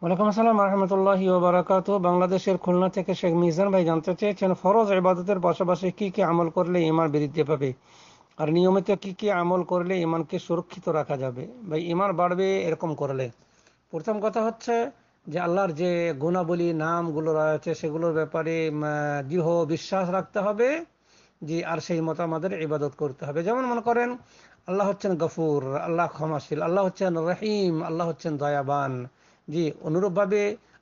ওয়ালাইকুম আসসালাম রহমতুল্লাহ বাংলাদেশের খুলনা থেকে শেখ মিজান ভাই জানতে চেয়েছেন ফরজ ইবাদতের পাশাপাশি কি কি আমল করলে ইমান বৃদ্ধি পাবে আর নিয়মিত কি কি আমল করলে ইমানকে সুরক্ষিত রাখা যাবে ভাই ইমান বাড়বে এরকম করলে প্রথম কথা হচ্ছে যে আল্লাহর যে গুণাবলী নামগুলো রয়েছে সেগুলোর ব্যাপারে দৃঢ় বিশ্বাস রাখতে হবে যে আর সেই মতো আমাদের ইবাদত করতে হবে যেমন মনে করেন আল্লাহ হচ্ছেন গফুর আল্লাহ ক্ষমাশীল আল্লাহ হচ্ছেন রহিম আল্লাহ হচ্ছেন দয়াবান জি অনুরূপভাবে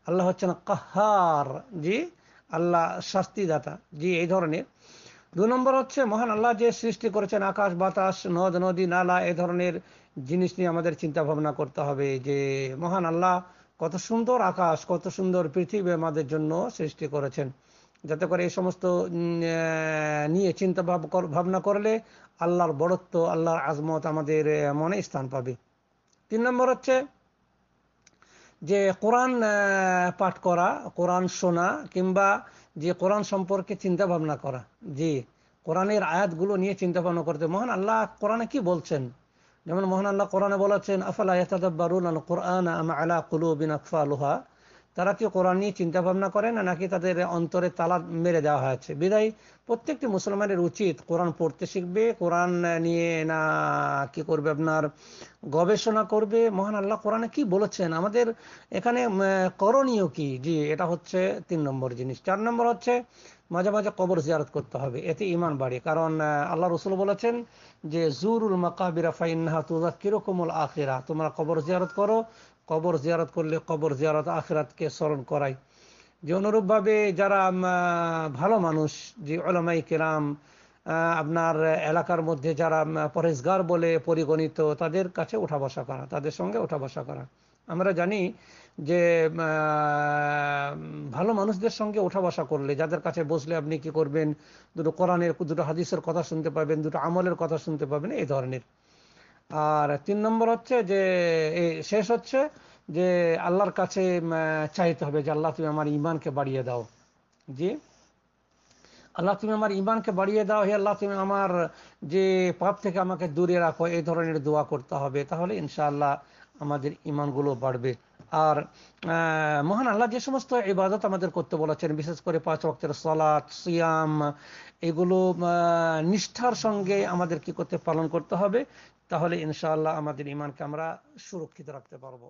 আল্লাহ হচ্ছেন কাহার জি আল্লাহ শাস্তিদাতা জি এই ধরনের দু নম্বর হচ্ছে মহান আল্লাহ যে সৃষ্টি করেছেন আকাশ বাতাস নদ নদী নালা এ ধরনের জিনিস নিয়ে আমাদের চিন্তা ভাবনা করতে হবে যে মহান আল্লাহ কত সুন্দর আকাশ কত সুন্দর পৃথিবী আমাদের জন্য সৃষ্টি করেছেন যাতে করে এই সমস্ত নিয়ে চিন্তা ভাবনা করলে আল্লাহর বড়ত্ব আল্লাহর আজমত আমাদের মনে স্থান পাবে তিন নম্বর হচ্ছে যে কোরআন পাঠ করা কোরআন শোনা কিংবা যে কোরআন সম্পর্কে চিন্তা ভাবনা করা জি কোরআনের আয়াতগুলো নিয়ে চিন্তা ভাবনা করতে মহান আল্লাহ কোরআনে কি বলছেন যেমন মহান আল্লাহ কোরআনে বলেছেন আফালা তারা কি কোরআন নিয়ে চিন্তা ভাবনা করে না নাকি তাদের অন্তরে তালা মেরে দেওয়া হয়েছে বিদায় প্রত্যেকটি মুসলমানের উচিত কোরআন পড়তে শিখবে কোরআন নিয়ে না কি করবে আপনার গবেষণা করবে মহান আল্লাহ কোরআনে কি বলেছেন আমাদের এখানে করণীয় কি জি এটা হচ্ছে তিন নম্বর জিনিস চার নম্বর হচ্ছে মাঝে মাঝে কবর জিয়ারত করতে হবে এতে ইমান বাড়ে কারণ আল্লাহ রসুল বলেছেন যে জুরুল মাকাবিরা ফাইন্নাহা তুজা কিরকমুল আখিরা তোমরা কবর জিয়ারত করো কবর জিয়ারত করলে কবর জিয়ারত আখিরাতকে স্মরণ করায় যে অনুরূপভাবে যারা ভালো মানুষ যে অলামাই কেরাম আপনার এলাকার মধ্যে যারা পরেশগার বলে পরিগণিত তাদের কাছে ওঠা বসা করা তাদের সঙ্গে ওঠা বসা করা আমরা জানি যে ভালো মানুষদের সঙ্গে ওঠা বসা করলে যাদের কাছে বসলে আপনি কি করবেন দুটো কোরআনের দুটো হাদিসের কথা শুনতে পাবেন দুটো আমলের কথা শুনতে পাবেন এই ধরনের আর তিন নম্বর হচ্ছে যে শেষ হচ্ছে যে আল্লাহর কাছে চাইতে হবে যে আল্লাহ তুমি আমার ইমানকে বাড়িয়ে দাও জি আল্লাহ তুমি আমার ইমানকে বাড়িয়ে দাও হে আল্লাহ তুমি আমার যে পাপ থেকে আমাকে দূরে রাখো এই ধরনের দোয়া করতে হবে তাহলে ইনশাআল্লাহ আমাদের ইমানগুলো বাড়বে আর মহান আল্লাহ যে সমস্ত ইবাদত আমাদের করতে বলেছেন বিশেষ করে পাঁচ ওয়াক্তের সলাদ সিয়াম এগুলো নিষ্ঠার সঙ্গে আমাদের কি করতে পালন করতে হবে তাহলে ইনশাআল্লাহ আমাদের ইমানকে আমরা সুরক্ষিত রাখতে পারবো